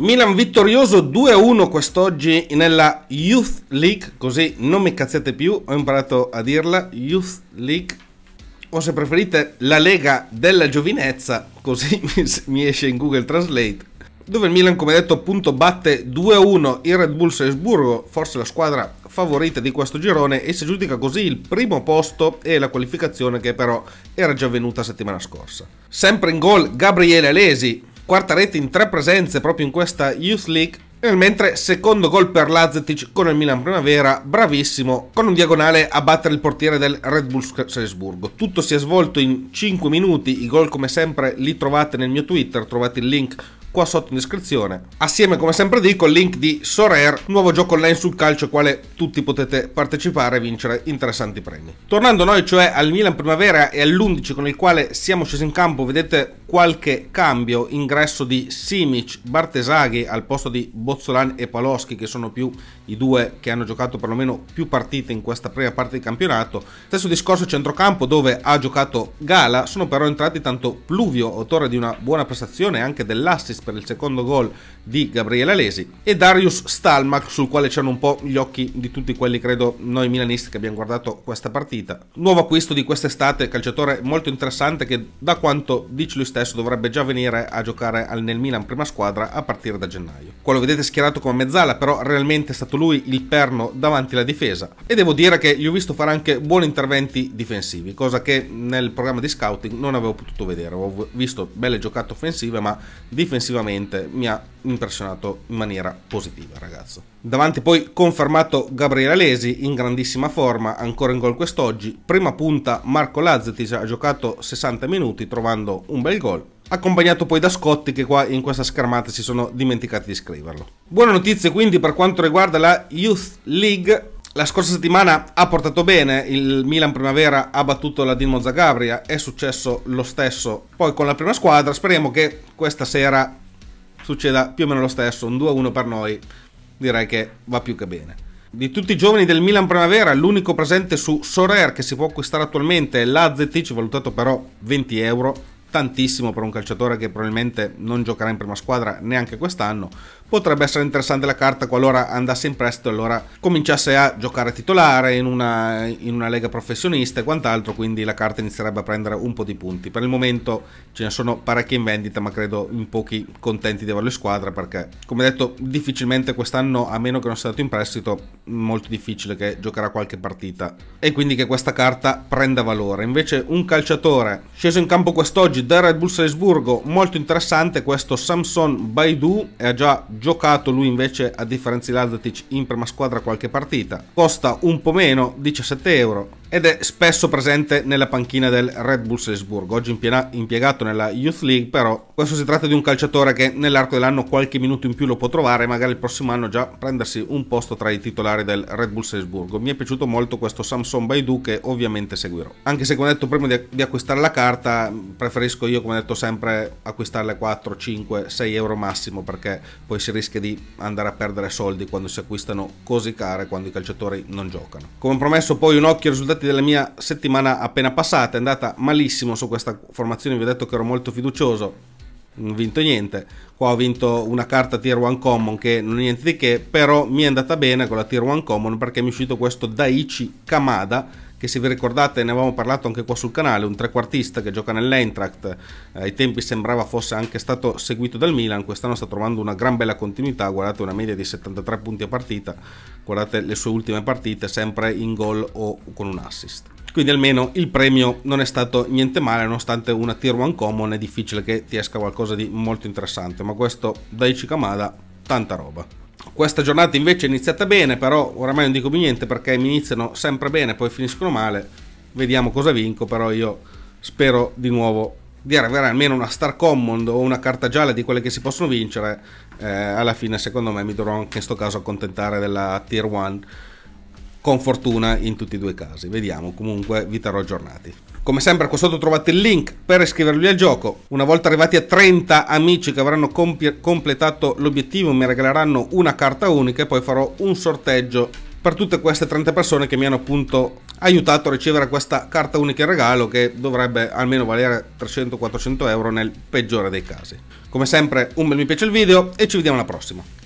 Milan vittorioso 2-1 quest'oggi nella Youth League, così non mi cazziate più, ho imparato a dirla, Youth League, o se preferite la Lega della Giovinezza, così mi esce in Google Translate, dove il Milan come detto appunto batte 2-1 il Red Bull Salzburgo, forse la squadra favorita di questo girone e si giudica così il primo posto e la qualificazione che però era già avvenuta settimana scorsa. Sempre in gol Gabriele Alesi, quarta rete in tre presenze proprio in questa Youth League, nel mentre secondo gol per Lazetic con il Milan Primavera, bravissimo, con un diagonale a battere il portiere del Red Bull Salisburgo. Tutto si è svolto in 5 minuti, i gol come sempre li trovate nel mio Twitter, trovate il link qua sotto in descrizione. Assieme, come sempre dico, il link di Sorer, nuovo gioco online sul calcio al quale tutti potete partecipare e vincere interessanti premi. Tornando noi cioè al Milan Primavera e all'11 con il quale siamo scesi in campo, vedete qualche cambio, ingresso di Simic, Bartesaghi al posto di Bozzolan e Paloschi che sono più i due che hanno giocato perlomeno più partite in questa prima parte di campionato. Stesso discorso centrocampo dove ha giocato Gala, sono però entrati tanto Pluvio, autore di una buona prestazione anche dell'assist per il secondo gol di Gabriele Alesi e Darius Stalmack sul quale c'hanno un po' gli occhi di tutti quelli credo noi milanisti che abbiamo guardato questa partita. Nuovo acquisto di quest'estate, calciatore molto interessante che da quanto dice lui stesso stesso dovrebbe già venire a giocare nel Milan prima squadra a partire da gennaio. Quello vedete schierato come mezzala, però realmente è stato lui il perno davanti alla difesa e devo dire che gli ho visto fare anche buoni interventi difensivi, cosa che nel programma di scouting non avevo potuto vedere. Ho visto belle giocate offensive, ma difensivamente mi ha impressionato in maniera positiva, ragazzo. Davanti poi confermato Gabriele Alesi in grandissima forma, ancora in gol quest'oggi. Prima punta Marco Lazzatis ha giocato 60 minuti trovando un bel gol. Accompagnato poi da Scotti che qua in questa schermata si sono dimenticati di scriverlo. Buone notizie quindi per quanto riguarda la Youth League la scorsa settimana ha portato bene, il Milan Primavera ha battuto la Dinamo Zagabria, è successo lo stesso poi con la prima squadra, speriamo che questa sera succeda più o meno lo stesso, un 2-1 per noi direi che va più che bene. Di tutti i giovani del Milan Primavera, l'unico presente su Sorer che si può acquistare attualmente è l'AZT, valutato però 20 euro, tantissimo per un calciatore che probabilmente non giocherà in prima squadra neanche quest'anno. Potrebbe essere interessante la carta qualora andasse in prestito e allora cominciasse a giocare titolare in una, in una lega professionista e quant'altro, quindi la carta inizierebbe a prendere un po' di punti. Per il momento ce ne sono parecchie in vendita, ma credo in pochi contenti di averlo in squadra perché, come detto, difficilmente quest'anno, a meno che non sia stato in prestito, molto difficile che giocherà qualche partita e quindi che questa carta prenda valore. Invece un calciatore sceso in campo quest'oggi oggi da Red Bull Salisburgo, molto interessante questo Samson Baidu, e ha già giocato lui invece a differenza di Lazatic in prima squadra qualche partita, costa un po' meno, 17 euro, ed è spesso presente nella panchina del Red Bull Salzburgo, oggi impiegato nella Youth League, però questo si tratta di un calciatore che nell'arco dell'anno qualche minuto in più lo può trovare, e magari il prossimo anno già prendersi un posto tra i titolari del Red Bull Salzburgo. Mi è piaciuto molto questo Samsung Baidu che ovviamente seguirò. Anche se come detto prima di, acquistare la carta, preferisco io come detto sempre acquistarle 4, 5, 6 euro massimo perché poi si rischia di andare a perdere soldi quando si acquistano così care quando i calciatori non giocano. Come promesso poi un occhio ai risultati ricordati della mia settimana appena passata, è andata malissimo su questa formazione, vi ho detto che ero molto fiducioso, non ho vinto niente. Qua ho vinto una carta tier 1 common che non è niente di che, però mi è andata bene con la tier 1 common perché mi è uscito questo Daichi Kamada che se vi ricordate ne avevamo parlato anche qua sul canale, un trequartista che gioca nell'Eintracht, eh, ai tempi sembrava fosse anche stato seguito dal Milan, quest'anno sta trovando una gran bella continuità, guardate una media di 73 punti a partita, guardate le sue ultime partite sempre in gol o con un assist. Quindi almeno il premio non è stato niente male, nonostante una tier 1 common è difficile che ti esca qualcosa di molto interessante, ma questo da Ichikamada tanta roba. Questa giornata invece è iniziata bene, però oramai non dico più niente perché mi iniziano sempre bene, poi finiscono male. Vediamo cosa vinco, però io spero di nuovo di arrivare almeno una Star Common o una carta gialla di quelle che si possono vincere. Eh, alla fine, secondo me, mi dovrò anche in questo caso accontentare della Tier 1 con fortuna in tutti e due i casi. Vediamo, comunque vi terrò aggiornati. Come sempre qua sotto trovate il link per iscrivervi al gioco. Una volta arrivati a 30 amici che avranno completato l'obiettivo mi regaleranno una carta unica e poi farò un sorteggio per tutte queste 30 persone che mi hanno appunto aiutato a ricevere questa carta unica in regalo che dovrebbe almeno valere 300-400 euro nel peggiore dei casi. Come sempre un bel mi piace il video e ci vediamo alla prossima.